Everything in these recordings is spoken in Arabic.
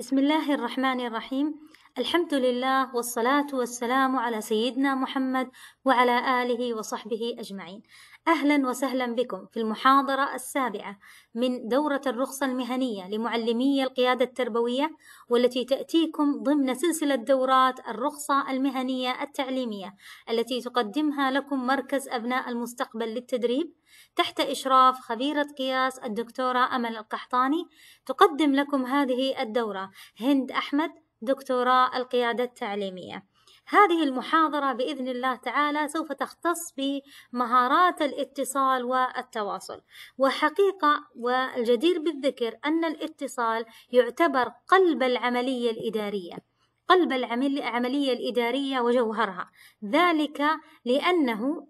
بسم الله الرحمن الرحيم الحمد لله والصلاة والسلام على سيدنا محمد وعلى آله وصحبه أجمعين أهلا وسهلا بكم في المحاضرة السابعة من دورة الرخصة المهنية لمعلمي القيادة التربوية والتي تأتيكم ضمن سلسلة دورات الرخصة المهنية التعليمية التي تقدمها لكم مركز أبناء المستقبل للتدريب تحت إشراف خبيرة قياس الدكتورة أمل القحطاني تقدم لكم هذه الدورة هند أحمد دكتوراه القيادة التعليمية هذه المحاضرة بإذن الله تعالى سوف تختص بمهارات الاتصال والتواصل وحقيقة والجدير بالذكر أن الاتصال يعتبر قلب العملية الإدارية قلب العملية الإدارية وجوهرها ذلك لأنه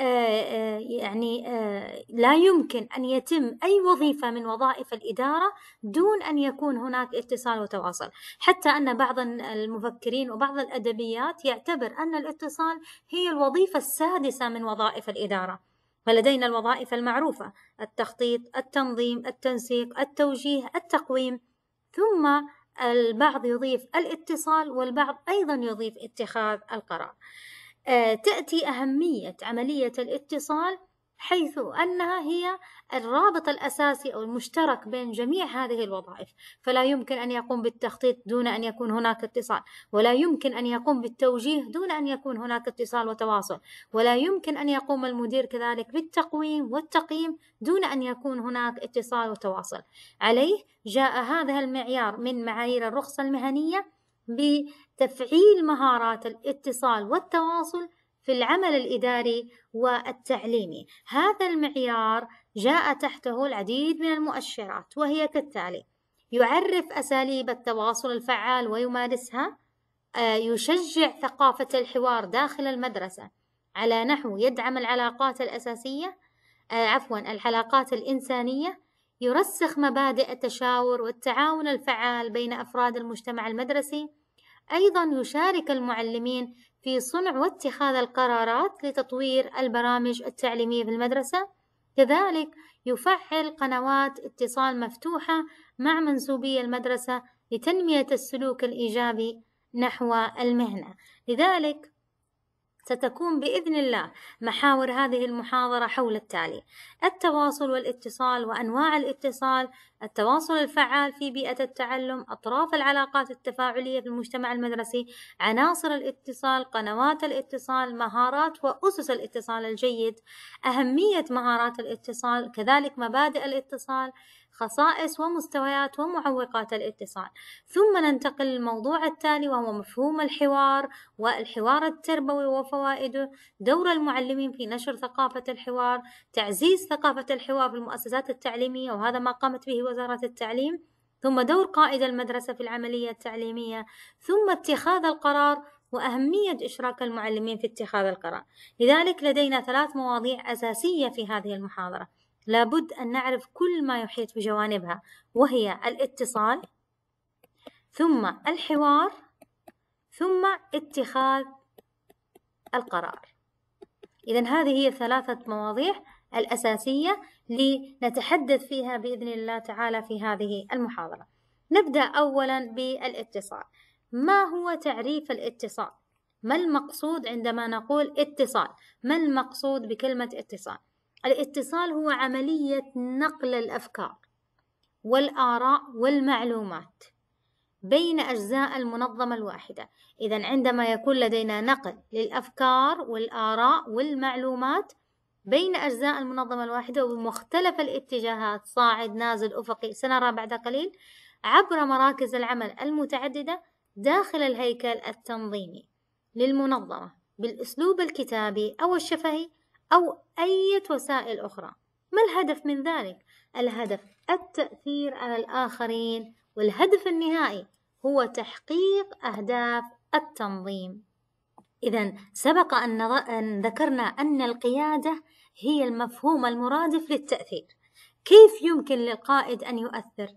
آه، آه، يعني آه، لا يمكن أن يتم أي وظيفة من وظائف الإدارة دون أن يكون هناك اتصال وتواصل حتى أن بعض المفكرين وبعض الأدبيات يعتبر أن الاتصال هي الوظيفة السادسة من وظائف الإدارة فلدينا الوظائف المعروفة التخطيط، التنظيم، التنسيق، التوجيه، التقويم، ثم البعض يضيف الاتصال والبعض أيضا يضيف اتخاذ القرار. آه، تأتي أهمية عملية الاتصال حيث أنها هي الرابط الأساسي أو المشترك بين جميع هذه الوظائف فلا يمكن أن يقوم بالتخطيط دون أن يكون هناك اتصال ولا يمكن أن يقوم بالتوجيه دون أن يكون هناك اتصال وتواصل ولا يمكن أن يقوم المدير كذلك بالتقويم والتقييم دون أن يكون هناك اتصال وتواصل عليه جاء هذا المعيار من معايير الرخصة المهنية بتفعيل مهارات الاتصال والتواصل في العمل الإداري والتعليمي هذا المعيار جاء تحته العديد من المؤشرات وهي كالتالي يعرف أساليب التواصل الفعال ويمارسها آه، يشجع ثقافة الحوار داخل المدرسة على نحو يدعم العلاقات الأساسية آه، عفوا العلاقات الإنسانية يرسخ مبادئ التشاور والتعاون الفعال بين أفراد المجتمع المدرسي أيضا يشارك المعلمين في صنع واتخاذ القرارات لتطوير البرامج التعليمية في المدرسة كذلك يفعل قنوات اتصال مفتوحة مع منسوبي المدرسة لتنمية السلوك الإيجابي نحو المهنة لذلك ستكون بإذن الله محاور هذه المحاضرة حول التالي: التواصل والاتصال وأنواع الاتصال، التواصل الفعال في بيئة التعلم، أطراف العلاقات التفاعلية في المجتمع المدرسي، عناصر الاتصال، قنوات الاتصال، مهارات وأسس الاتصال الجيد، أهمية مهارات الاتصال، كذلك مبادئ الاتصال، خصائص ومستويات ومعوقات الاتصال ثم ننتقل للموضوع التالي وهو مفهوم الحوار والحوار التربوي وفوائده دور المعلمين في نشر ثقافة الحوار تعزيز ثقافة الحوار في المؤسسات التعليمية وهذا ما قامت به وزارة التعليم ثم دور قائد المدرسة في العملية التعليمية ثم اتخاذ القرار وأهمية إشراك المعلمين في اتخاذ القرار لذلك لدينا ثلاث مواضيع أساسية في هذه المحاضرة لابد أن نعرف كل ما يحيط بجوانبها وهي الاتصال ثم الحوار ثم اتخاذ القرار إذا هذه هي ثلاثة مواضيع الأساسية لنتحدث فيها بإذن الله تعالى في هذه المحاضرة نبدأ أولا بالاتصال ما هو تعريف الاتصال؟ ما المقصود عندما نقول اتصال؟ ما المقصود بكلمة اتصال؟ الاتصال هو عملية نقل الأفكار والآراء والمعلومات بين أجزاء المنظمة الواحدة إذا عندما يكون لدينا نقل للأفكار والآراء والمعلومات بين أجزاء المنظمة الواحدة ومختلف الاتجاهات صاعد نازل أفقي سنرى بعد قليل عبر مراكز العمل المتعددة داخل الهيكل التنظيمي للمنظمة بالأسلوب الكتابي أو الشفهي أو أي وسائل أخرى ما الهدف من ذلك؟ الهدف التأثير على الآخرين والهدف النهائي هو تحقيق أهداف التنظيم إذا سبق أن ذكرنا أن القيادة هي المفهوم المرادف للتأثير كيف يمكن للقائد أن يؤثر؟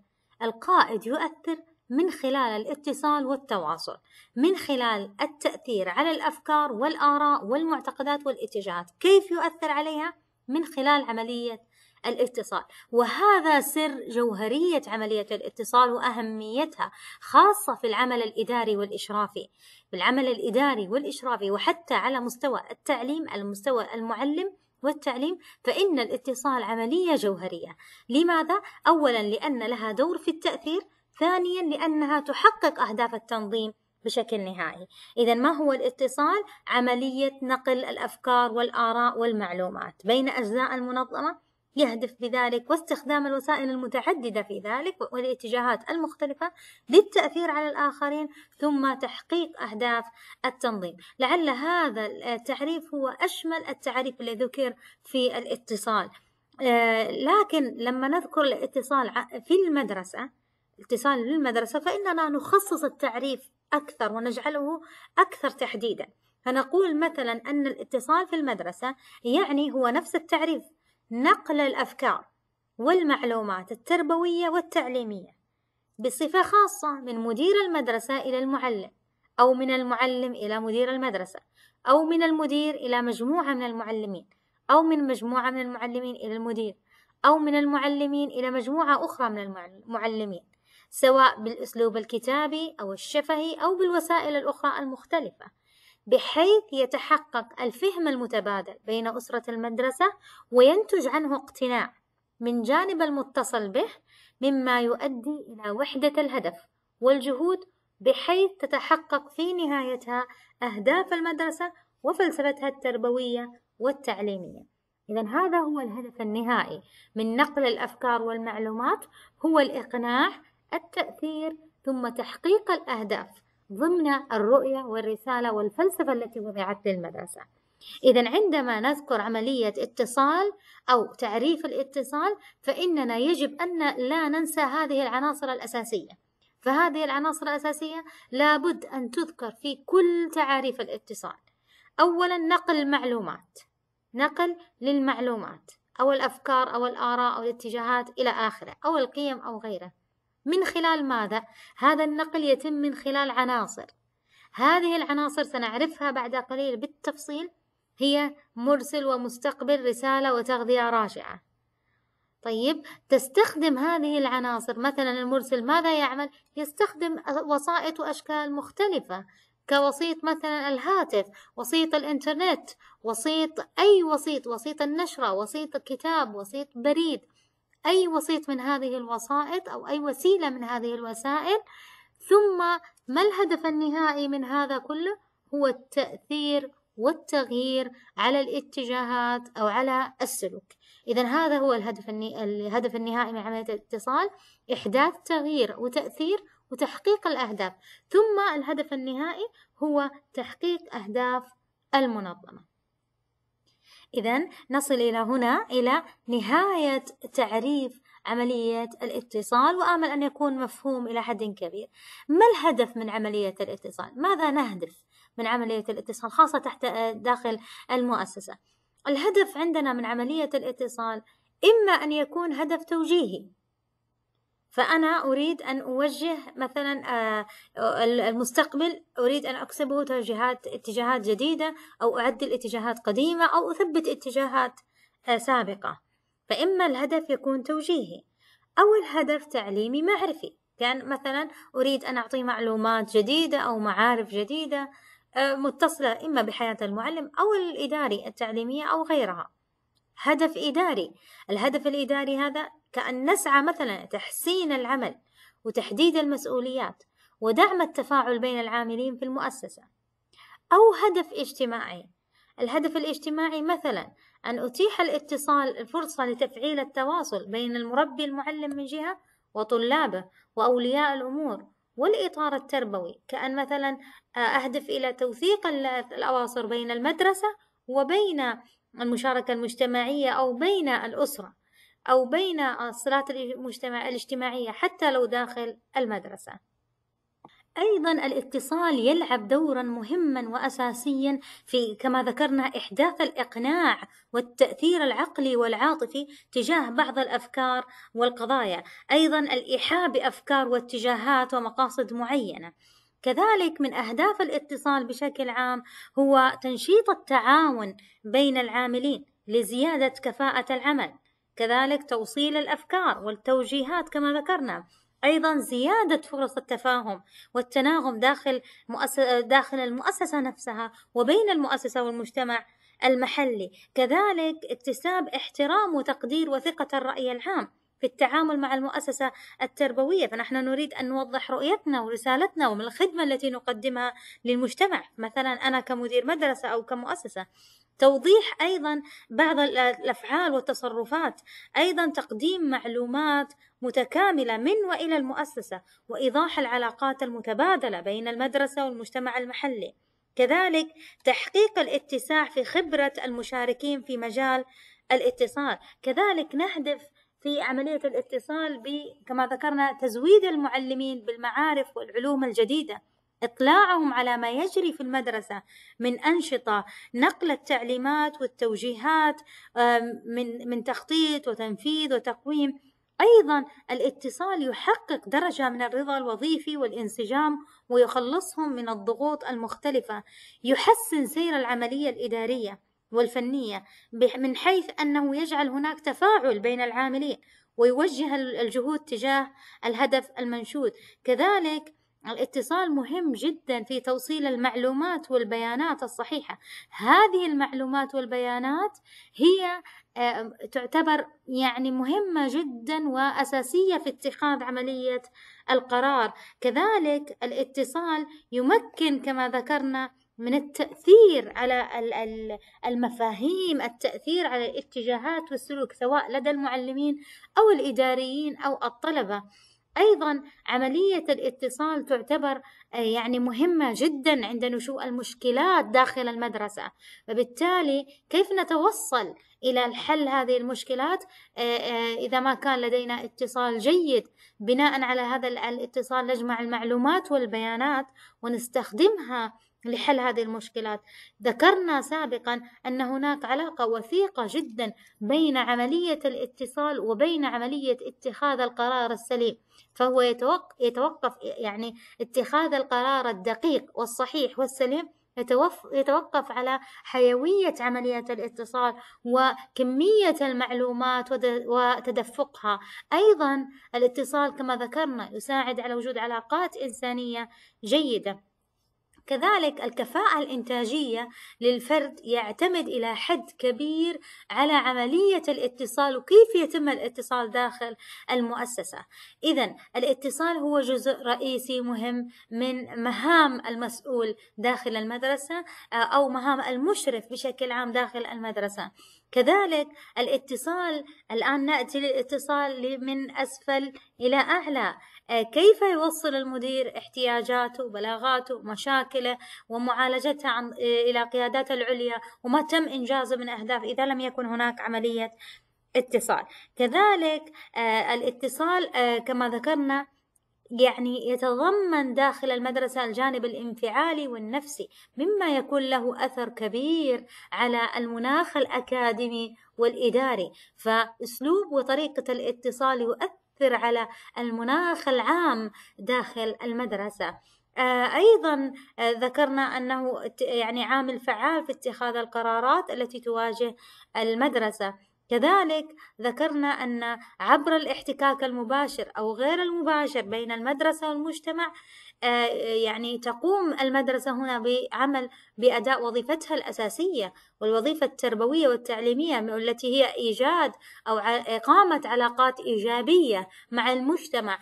القائد يؤثر من خلال الاتصال والتواصل من خلال التأثير على الأفكار والآراء والمعتقدات والاتجاهات كيف يؤثر عليها؟ من خلال عملية الاتصال وهذا سر جوهرية عملية الاتصال وأهميتها خاصة في العمل الإداري والإشرافي في العمل الإداري والإشرافي وحتى على مستوى التعليم على مستوى المعلم والتعليم فإن الاتصال عملية جوهرية لماذا؟ أولا لأن لها دور في التأثير ثانيا لأنها تحقق أهداف التنظيم بشكل نهائي إذا ما هو الاتصال؟ عملية نقل الأفكار والآراء والمعلومات بين أجزاء المنظمة يهدف بذلك واستخدام الوسائل المتعددة في ذلك والاتجاهات المختلفة للتأثير على الآخرين ثم تحقيق أهداف التنظيم لعل هذا التعريف هو أشمل التعريف الذي ذكر في الاتصال آه، لكن لما نذكر الاتصال في المدرسة الاتصال للمدرسة فإننا نخصص التعريف أكثر ونجعله أكثر تحديدا فنقول مثلا أن الاتصال في المدرسة يعني هو نفس التعريف نقل الأفكار والمعلومات التربوية والتعليمية بصفة خاصة من مدير المدرسة إلى المعلم أو من المعلم إلى مدير المدرسة أو من المدير إلى مجموعة من المعلمين أو من مجموعة من المعلمين إلى المدير أو من المعلمين إلى مجموعة أخرى من المعلمين سواء بالأسلوب الكتابي أو الشفهي أو بالوسائل الأخرى المختلفة بحيث يتحقق الفهم المتبادل بين أسرة المدرسة وينتج عنه اقتناع من جانب المتصل به مما يؤدي إلى وحدة الهدف والجهود بحيث تتحقق في نهايتها أهداف المدرسة وفلسفتها التربوية والتعليمية إذا هذا هو الهدف النهائي من نقل الأفكار والمعلومات هو الإقناع التأثير ثم تحقيق الأهداف ضمن الرؤية والرسالة والفلسفة التي وضعت للمدرسة إذا عندما نذكر عملية اتصال أو تعريف الاتصال فإننا يجب أن لا ننسى هذه العناصر الأساسية فهذه العناصر الأساسية لابد أن تذكر في كل تعاريف الاتصال أولا نقل المعلومات نقل للمعلومات أو الأفكار أو الآراء أو الاتجاهات إلى آخره أو القيم أو غيره من خلال ماذا؟ هذا النقل يتم من خلال عناصر هذه العناصر سنعرفها بعد قليل بالتفصيل هي مرسل ومستقبل رسالة وتغذية راجعة طيب تستخدم هذه العناصر مثلا المرسل ماذا يعمل يستخدم وسائط وأشكال مختلفة كوسيط مثلا الهاتف وسيط الإنترنت وسيط أي وسيط وسيط النشرة وسيط الكتاب وسيط بريد أي وسيط من هذه الوسائط أو أي وسيلة من هذه الوسائل ثم ما الهدف النهائي من هذا كله هو التأثير والتغيير على الاتجاهات أو على السلوك إذا هذا هو الهدف الهدف النهائي من عملية الاتصال إحداث تغيير وتأثير وتحقيق الأهداف ثم الهدف النهائي هو تحقيق أهداف المنظمة إذا نصل إلى هنا إلى نهاية تعريف عملية الاتصال وآمل أن يكون مفهوم إلى حد كبير ما الهدف من عملية الاتصال؟ ماذا نهدف من عملية الاتصال خاصة تحت آه، داخل المؤسسة؟ الهدف عندنا من عملية الاتصال إما أن يكون هدف توجيهي فأنا أريد أن أوجه مثلا آه، المستقبل أريد أن أكسبه توجيهات اتجاهات جديدة أو أعدل اتجاهات قديمة أو أثبت اتجاهات آه، سابقة فإما الهدف يكون توجيهي أو الهدف تعليمي معرفي كان مثلا أريد أن أعطي معلومات جديدة أو معارف جديدة آه، متصلة إما بحياة المعلم أو الإداري التعليمية أو غيرها هدف إداري الهدف الإداري هذا كأن نسعى مثلا تحسين العمل وتحديد المسؤوليات ودعم التفاعل بين العاملين في المؤسسة أو هدف اجتماعي الهدف الاجتماعي مثلا أن أتيح الاتصال الفرصة لتفعيل التواصل بين المربي المعلم من جهة وطلابه وأولياء الأمور والإطار التربوي كأن مثلا أهدف إلى توثيق الأواصر بين المدرسة وبين المشاركة المجتمعية أو بين الأسرة أو بين الصلات المجتمع الاجتماعية حتى لو داخل المدرسة أيضا الاتصال يلعب دورا مهما وأساسيا في كما ذكرنا إحداث الإقناع والتأثير العقلي والعاطفي تجاه بعض الأفكار والقضايا أيضا الإيحاء بأفكار واتجاهات ومقاصد معينة كذلك من أهداف الاتصال بشكل عام هو تنشيط التعاون بين العاملين لزيادة كفاءة العمل كذلك توصيل الأفكار والتوجيهات كما ذكرنا أيضا زيادة فرص التفاهم والتناغم داخل مؤسس داخل المؤسسة نفسها وبين المؤسسة والمجتمع المحلي كذلك اكتساب احترام وتقدير وثقة الرأي العام في التعامل مع المؤسسة التربوية فنحن نريد أن نوضح رؤيتنا ورسالتنا ومن الخدمة التي نقدمها للمجتمع مثلا أنا كمدير مدرسة أو كمؤسسة توضيح ايضا بعض الافعال والتصرفات ايضا تقديم معلومات متكامله من والى المؤسسه وايضاح العلاقات المتبادله بين المدرسه والمجتمع المحلي كذلك تحقيق الاتساع في خبره المشاركين في مجال الاتصال كذلك نهدف في عملية الاتصال ب كما ذكرنا تزويد المعلمين بالمعارف والعلوم الجديدة إطلاعهم على ما يجري في المدرسة من أنشطة نقل التعليمات والتوجيهات من من تخطيط وتنفيذ وتقويم أيضا الاتصال يحقق درجة من الرضا الوظيفي والانسجام ويخلصهم من الضغوط المختلفة يحسن سير العملية الإدارية والفنية من حيث أنه يجعل هناك تفاعل بين العاملين ويوجه الجهود تجاه الهدف المنشود كذلك الاتصال مهم جدا في توصيل المعلومات والبيانات الصحيحة هذه المعلومات والبيانات هي تعتبر يعني مهمة جدا وأساسية في اتخاذ عملية القرار كذلك الاتصال يمكن كما ذكرنا من التأثير على المفاهيم التأثير على الاتجاهات والسلوك سواء لدى المعلمين أو الإداريين أو الطلبة أيضا عملية الاتصال تعتبر آه، يعني مهمة جدا عند نشوء المشكلات داخل المدرسة فبالتالي كيف نتوصل إلى الحل هذه المشكلات آه، آه، إذا ما كان لدينا اتصال جيد بناء على هذا الاتصال نجمع المعلومات والبيانات ونستخدمها لحل هذه المشكلات ذكرنا سابقا أن هناك علاقة وثيقة جدا بين عملية الاتصال وبين عملية اتخاذ القرار السليم فهو يتوقف يعني اتخاذ القرار الدقيق والصحيح والسليم يتوقف على حيوية عملية الاتصال وكمية المعلومات وتدفقها أيضا الاتصال كما ذكرنا يساعد على وجود علاقات إنسانية جيدة كذلك الكفاءة الإنتاجية للفرد يعتمد إلى حد كبير على عملية الاتصال وكيف يتم الاتصال داخل المؤسسة إذا الاتصال هو جزء رئيسي مهم من مهام المسؤول داخل المدرسة آه، أو مهام المشرف بشكل عام داخل المدرسة كذلك الاتصال الآن نأتي للاتصال من أسفل إلى أعلى آه، كيف يوصل المدير احتياجاته بلاغاته مشاكله ومعالجتها عن آه، إلى قيادات العليا وما تم إنجازه من أهداف إذا لم يكن هناك عملية اتصال كذلك آه، الاتصال كما ذكرنا يعني يتضمن داخل المدرسة الجانب الانفعالي والنفسي مما يكون له أثر كبير على المناخ الأكاديمي والإداري فأسلوب وطريقة الاتصال يؤثر تؤثر على المناخ العام داخل المدرسة آه، أيضا آه، ذكرنا أنه يعني عامل فعال في اتخاذ القرارات التي تواجه المدرسة كذلك ذكرنا أن عبر الاحتكاك المباشر أو غير المباشر بين المدرسة والمجتمع آه، يعني تقوم المدرسة هنا بعمل بأداء وظيفتها الأساسية والوظيفة التربوية والتعليمية والتي هي إيجاد أو إقامة علاقات إيجابية مع المجتمع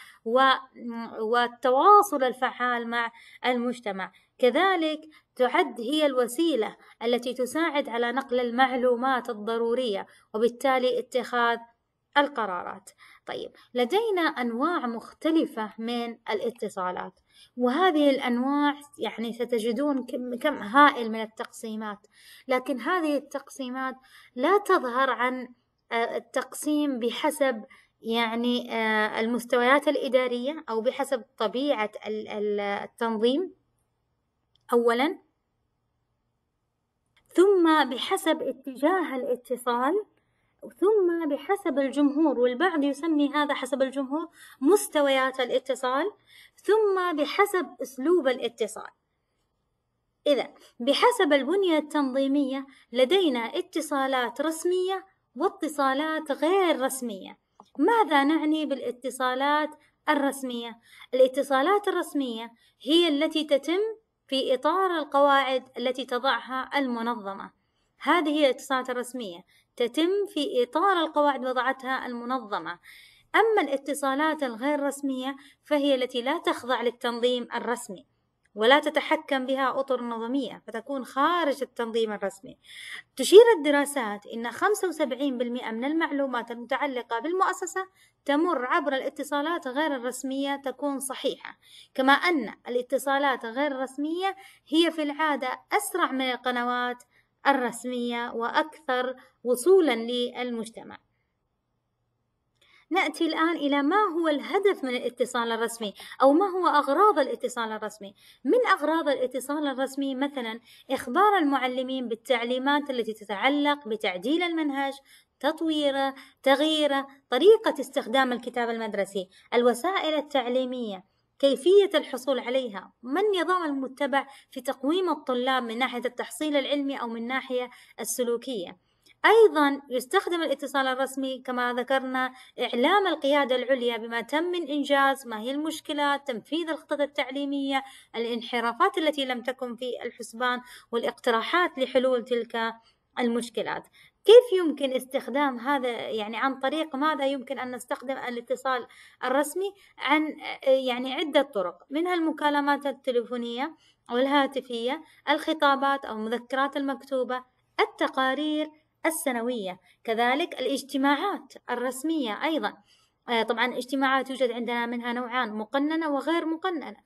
والتواصل الفعال مع المجتمع كذلك تعد هي الوسيلة التي تساعد على نقل المعلومات الضرورية وبالتالي اتخاذ القرارات طيب لدينا أنواع مختلفة من الاتصالات وهذه الأنواع يعني ستجدون كم, هائل من التقسيمات لكن هذه التقسيمات لا تظهر عن آه، التقسيم بحسب يعني آه، المستويات الإدارية أو بحسب طبيعة التنظيم أولا ثم بحسب اتجاه الاتصال ثم بحسب الجمهور والبعض يسمي هذا حسب الجمهور مستويات الاتصال ثم بحسب أسلوب الاتصال إذا بحسب البنية التنظيمية لدينا اتصالات رسمية واتصالات غير رسمية ماذا نعني بالاتصالات الرسمية؟ الاتصالات الرسمية هي التي تتم في إطار القواعد التي تضعها المنظمة هذه هي الاتصالات الرسمية تتم في إطار القواعد وضعتها المنظمة أما الاتصالات الغير رسمية فهي التي لا تخضع للتنظيم الرسمي ولا تتحكم بها أطر نظمية فتكون خارج التنظيم الرسمي تشير الدراسات إن 75% من المعلومات المتعلقة بالمؤسسة تمر عبر الاتصالات غير الرسمية تكون صحيحة كما أن الاتصالات غير الرسمية هي في العادة أسرع من القنوات الرسمية وأكثر وصولا للمجتمع نأتي الآن إلى ما هو الهدف من الاتصال الرسمي أو ما هو أغراض الاتصال الرسمي من أغراض الاتصال الرسمي مثلا إخبار المعلمين بالتعليمات التي تتعلق بتعديل المنهج تطويره تغييره طريقة استخدام الكتاب المدرسي الوسائل التعليمية كيفية الحصول عليها ما النظام المتبع في تقويم الطلاب من ناحية التحصيل العلمي أو من ناحية السلوكية أيضا يستخدم الاتصال الرسمي كما ذكرنا إعلام القيادة العليا بما تم من إنجاز ما هي المشكلات تنفيذ الخطط التعليمية الانحرافات التي لم تكن في الحسبان والاقتراحات لحلول تلك المشكلات كيف يمكن استخدام هذا يعني عن طريق ماذا يمكن أن نستخدم الاتصال الرسمي عن يعني عدة طرق منها المكالمات التليفونية أو الهاتفية الخطابات أو المذكرات المكتوبة التقارير السنوية كذلك الاجتماعات الرسمية أيضا آه، طبعا اجتماعات يوجد عندنا منها نوعان مقننة وغير مقننة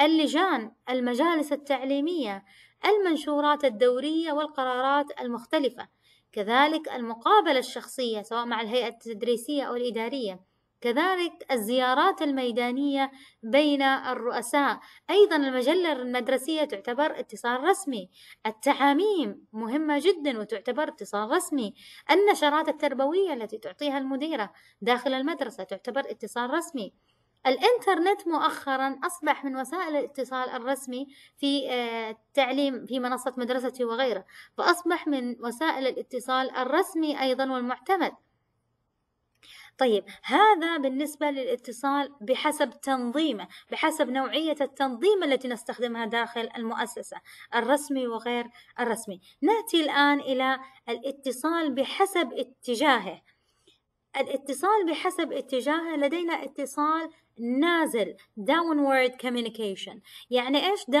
اللجان المجالس التعليمية المنشورات الدورية والقرارات المختلفة كذلك المقابلة الشخصية سواء مع الهيئة التدريسية أو الإدارية كذلك الزيارات الميدانية بين الرؤساء أيضا المجلة المدرسية تعتبر اتصال رسمي التعاميم مهمة جدا وتعتبر اتصال رسمي النشرات التربوية التي تعطيها المديرة داخل المدرسة تعتبر اتصال رسمي الإنترنت مؤخرا أصبح من وسائل الاتصال الرسمي في آه، التعليم في منصة مدرستي وغيره فأصبح من وسائل الاتصال الرسمي أيضا والمعتمد طيب هذا بالنسبة للاتصال بحسب تنظيمه بحسب نوعية التنظيم التي نستخدمها داخل المؤسسة الرسمي وغير الرسمي نأتي الآن إلى الاتصال بحسب اتجاهه الاتصال بحسب اتجاهه لدينا اتصال نازل downward communication يعني ايش